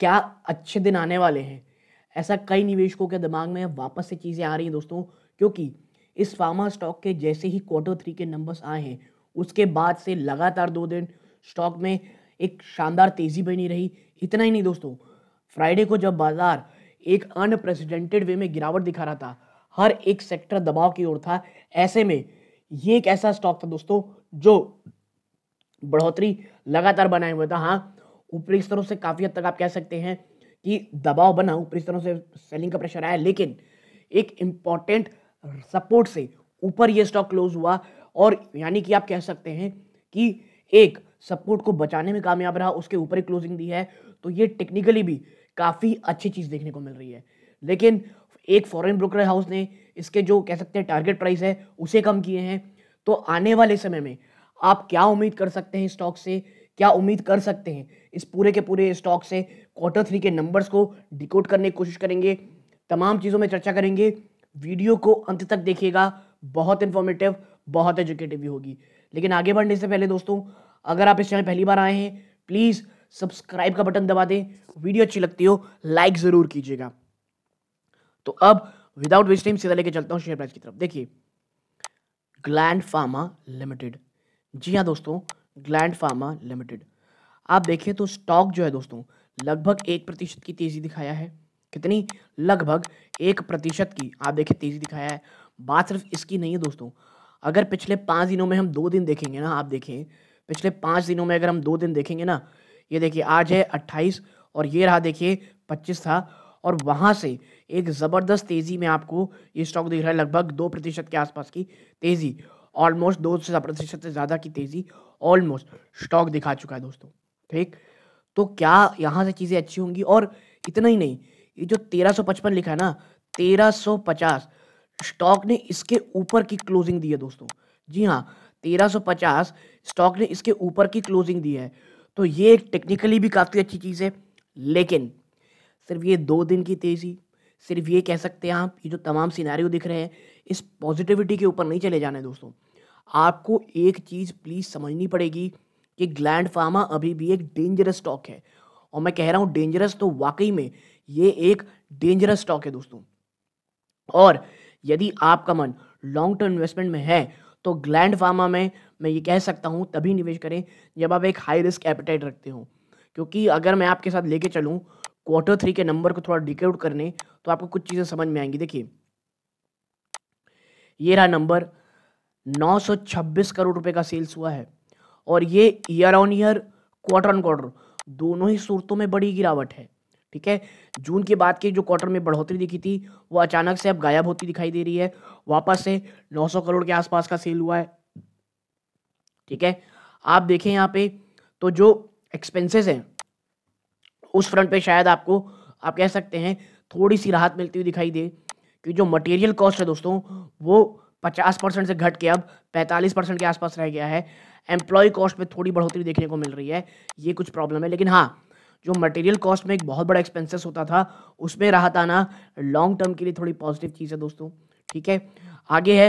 क्या अच्छे दिन आने वाले हैं ऐसा कई निवेशकों के दिमाग में वापस से चीज़ें आ रही हैं दोस्तों क्योंकि इस फार्मा स्टॉक के जैसे ही क्वार्टर थ्री के नंबर्स आए हैं उसके बाद से लगातार दो दिन स्टॉक में एक शानदार तेज़ी बनी रही इतना ही नहीं दोस्तों फ्राइडे को जब बाजार एक अनप्रेसिडेंटेड वे में गिरावट दिखा रहा था हर एक सेक्टर दबाव की ओर था ऐसे में ये एक ऐसा स्टॉक था दोस्तों जो बढ़ोतरी लगातार बनाए हुए था हाँ ऊपरी स्तरों से काफ़ी हद तक आप कह सकते हैं कि दबाव बना ऊपरी स्तरों से सेलिंग का प्रेशर आया लेकिन एक इम्पॉर्टेंट सपोर्ट से ऊपर ये स्टॉक क्लोज हुआ और यानी कि आप कह सकते हैं कि एक सपोर्ट को बचाने में कामयाब रहा उसके ऊपर ही क्लोजिंग दी है तो ये टेक्निकली भी काफ़ी अच्छी चीज़ देखने को मिल रही है लेकिन एक फॉरेन ब्रोकर हाउस ने इसके जो कह सकते हैं टारगेट प्राइस है उसे कम किए हैं तो आने वाले समय में आप क्या उम्मीद कर सकते हैं स्टॉक से क्या उम्मीद कर सकते हैं इस पूरे के पूरे स्टॉक से क्वार्टर थ्री के नंबर्स को डिकोड करने की कोशिश करेंगे तमाम चीज़ों में चर्चा करेंगे वीडियो को अंत तक देखिएगा बहुत इन्फॉर्मेटिव बहुत एजुकेटिव भी होगी लेकिन आगे बढ़ने से पहले दोस्तों अगर आप इस चैनल पहली बार आए हैं प्लीज़ सब्सक्राइब का बटन दबा दें वीडियो अच्छी लगती हो लाइक ज़रूर कीजिएगा तो अब विदाउट वेस्ट टाइम सीधा लेके चलता हूँ शेयर प्राइस की तरफ देखिए ग्लैंड फार्मा लिमिटेड जी हाँ दोस्तों ग्लैंड फार्मा लिमिटेड आप देखें तो स्टॉक जो है दोस्तों लगभग एक प्रतिशत की तेज़ी दिखाया है कितनी लगभग एक प्रतिशत की आप देखें तेज़ी दिखाया है बात सिर्फ इसकी नहीं है दोस्तों अगर पिछले पाँच दिनों में हम दो दिन देखेंगे ना आप देखें पिछले पाँच दिनों में अगर हम दो दिन देखेंगे ना ये देखिए आज है अट्ठाईस और ये रहा देखिए पच्चीस था और वहाँ से एक ज़बरदस्त तेज़ी में आपको ये स्टॉक दिख रहा है लगभग दो प्रतिशत के आसपास की तेज़ी ऑलमोस्ट दो से प्रतिशत से ज़्यादा की तेज़ी ऑलमोस्ट स्टॉक दिखा चुका है दोस्तों ठीक तो क्या यहाँ से चीज़ें अच्छी होंगी और इतना ही नहीं ये जो 1355 लिखा है ना 1350 स्टॉक ने इसके ऊपर की क्लोजिंग दी है दोस्तों जी हाँ 1350 स्टॉक ने इसके ऊपर की क्लोजिंग दी है तो ये एक टेक्निकली भी काफ़ी अच्छी चीज़ है लेकिन सिर्फ ये दो दिन की तेज़ी सिर्फ ये कह सकते हैं आप ये जो तमाम सिनारियो दिख रहे हैं इस पॉजिटिविटी के ऊपर नहीं चले जाने दोस्तों आपको एक चीज़ प्लीज़ समझनी पड़ेगी कि ग्लैंड फार्मा अभी भी एक डेंजरस स्टॉक है और मैं कह रहा हूं डेंजरस तो वाकई में ये एक डेंजरस स्टॉक है दोस्तों और यदि आपका मन लॉन्ग टर्म इन्वेस्टमेंट में है तो ग्लैंड फार्मा में मैं ये कह सकता हूँ तभी निवेश करें जब आप एक हाई रिस्क एपिटाइट रखते हो क्योंकि अगर मैं आपके साथ लेके चलूँ क्वार्टर थ्री के नंबर को थोड़ा डिकेउट करने तो आपको कुछ चीज़ें समझ में आएंगी देखिए ये रहा नंबर 926 करोड़ रुपए का सेल्स हुआ है और ये year on year quarter on quarter दोनों ही सूरतों में बड़ी गिरावट है ठीक है जून के बाद के जो क्वार्टर में बढ़ोतरी दिखी थी वो अचानक से अब गायब होती दिखाई दे रही है वापस से 900 करोड़ के आसपास का सेल हुआ है ठीक है आप देखें यहाँ पे तो जो एक्सपेंसेस हैं उस फ्रंट पे शायद आपको आप कह सकते हैं थोड़ी सी राहत मिलती हुई दिखाई दे कि जो मटेरियल कॉस्ट है दोस्तों वो पचास परसेंट से घट के अब पैंतालीस परसेंट के आसपास रह गया है एम्प्लॉय कॉस्ट में थोड़ी बढ़ोतरी देखने को मिल रही है ये कुछ प्रॉब्लम है लेकिन हाँ जो मटेरियल कॉस्ट में एक बहुत बड़ा एक्सपेंसेस होता था उसमें राहत आना लॉन्ग टर्म के लिए थोड़ी पॉजिटिव चीज़ है दोस्तों ठीक है आगे है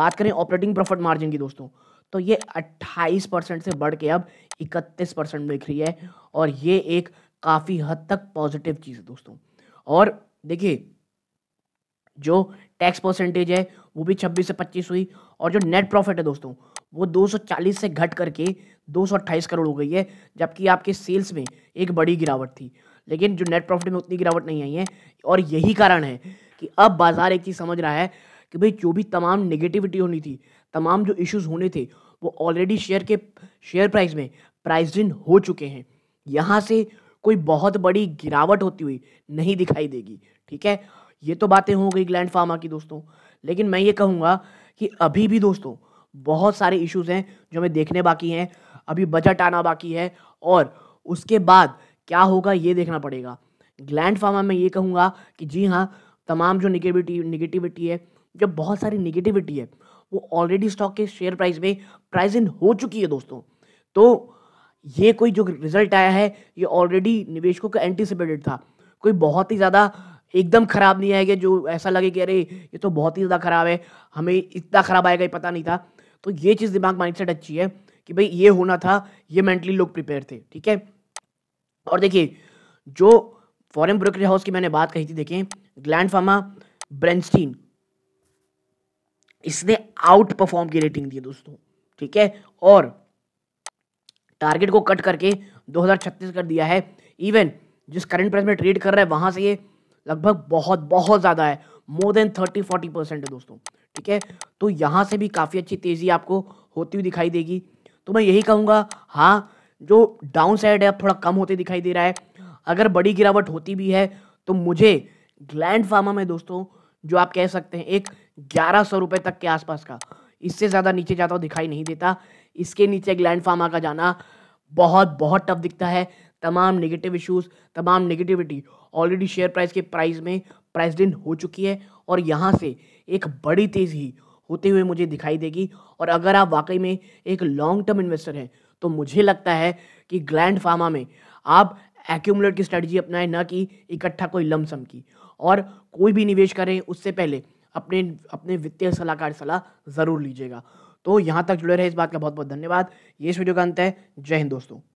बात करें ऑपरेटिंग प्रॉफिट मार्जिन की दोस्तों तो ये 28 परसेंट से बढ़ के अब 31 परसेंट दिख रही है और ये एक काफ़ी हद तक पॉजिटिव चीज़ है दोस्तों और देखिए जो टैक्स परसेंटेज है वो भी 26 से 25 हुई और जो नेट प्रॉफिट है दोस्तों वो 240 से घट करके 228 करोड़ हो गई है जबकि आपके सेल्स में एक बड़ी गिरावट थी लेकिन जो नेट प्रॉफिट में उतनी गिरावट नहीं आई है और यही कारण है कि अब बाज़ार एक चीज़ समझ रहा है कि भाई जो भी तमाम नेगेटिविटी होनी थी तमाम जो इश्यूज होने थे वो ऑलरेडी शेयर के शेयर प्राइस में प्राइस इन हो चुके हैं यहाँ से कोई बहुत बड़ी गिरावट होती हुई नहीं दिखाई देगी ठीक है ये तो बातें हो गई ग्लैंड फार्मा की दोस्तों लेकिन मैं ये कहूँगा कि अभी भी दोस्तों बहुत सारे इश्यूज हैं जो हमें देखने बाकी हैं अभी बजट आना बाकी है और उसके बाद क्या होगा ये देखना पड़ेगा ग्लैंड फार्मा में ये कहूँगा कि जी हाँ तमाम जो निगेटिविटी निगेटिविटी है जो बहुत सारी निगेटिविटी है वो ऑलरेडी स्टॉक के शेयर प्राइस में प्राइस इन हो चुकी है दोस्तों तो ये कोई जो रिजल्ट आया है ये ऑलरेडी निवेशकों का एंटिसिपेटेड था कोई बहुत ही ज़्यादा एकदम ख़राब नहीं आएगा जो ऐसा लगे कि अरे ये तो बहुत ही ज़्यादा ख़राब है हमें इतना ख़राब आएगा ये पता नहीं था तो ये चीज़ दिमाग सेट अच्छी है कि भाई ये होना था ये मेंटली लोग प्रिपेयर थे ठीक है और देखिए जो फॉरेन ब्रोकर हाउस की मैंने बात कही थी देखें ग्लैंड फार्मा ब्रेंस्टीन इसने आउट परफॉर्म की रेटिंग दी दोस्तों ठीक है और टारगेट को कट करके 2036 कर दिया है इवन जिस करंट प्राइस में ट्रेड कर रहा है वहां से ये लगभग बहुत बहुत ज़्यादा है more than thirty forty percent है दोस्तों ठीक है तो यहाँ से भी काफ़ी अच्छी तेज़ी आपको होती हुई दिखाई देगी तो मैं यही कहूँगा हाँ जो डाउन साइड है थोड़ा कम होते दिखाई दे रहा है अगर बड़ी गिरावट होती भी है तो मुझे ग्लैंड फार्मा में दोस्तों जो आप कह सकते हैं एक ग्यारह सौ रुपये तक के आसपास का इससे ज़्यादा नीचे जाता हुआ दिखाई नहीं देता इसके नीचे ग्लैंड फार्मा का जाना बहुत बहुत टफ दिखता है तमाम नेगेटिव इश्यूज तमाम नेगेटिविटी ऑलरेडी शेयर प्राइस के प्राइस में प्राइस डिन हो चुकी है और यहाँ से एक बड़ी तेज़ी होते हुए मुझे दिखाई देगी और अगर आप वाकई में एक लॉन्ग टर्म इन्वेस्टर हैं तो मुझे लगता है कि ग्लैंड फार्मा में आप एक्यूमुलेट की स्ट्रेटजी अपनाएं ना कि इकट्ठा कोई लमसम की और कोई भी निवेश करें उससे पहले अपने अपने वित्तीय सलाहकार सलाह ज़रूर लीजिएगा तो यहाँ तक जुड़े रहे इस बात का बहुत बहुत धन्यवाद ये इस वीडियो का अंत है जय हिंद दोस्तों